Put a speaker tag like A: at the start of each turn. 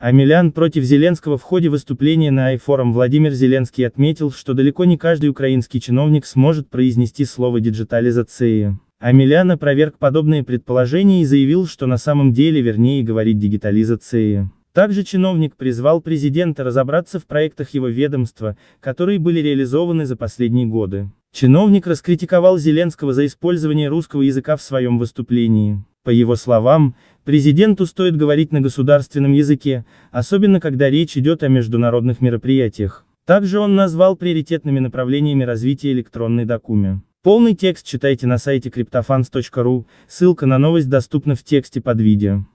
A: Амелян против Зеленского в ходе выступления на iForum Владимир Зеленский отметил, что далеко не каждый украинский чиновник сможет произнести слово «диджитализация». Амелян опроверг подобные предположения и заявил, что на самом деле вернее говорить «дигитализация». Также чиновник призвал президента разобраться в проектах его ведомства, которые были реализованы за последние годы. Чиновник раскритиковал Зеленского за использование русского языка в своем выступлении. По его словам, президенту стоит говорить на государственном языке, особенно когда речь идет о международных мероприятиях. Также он назвал приоритетными направлениями развития электронной документы. Полный текст читайте на сайте cryptofans.ru, ссылка на новость доступна в тексте под видео.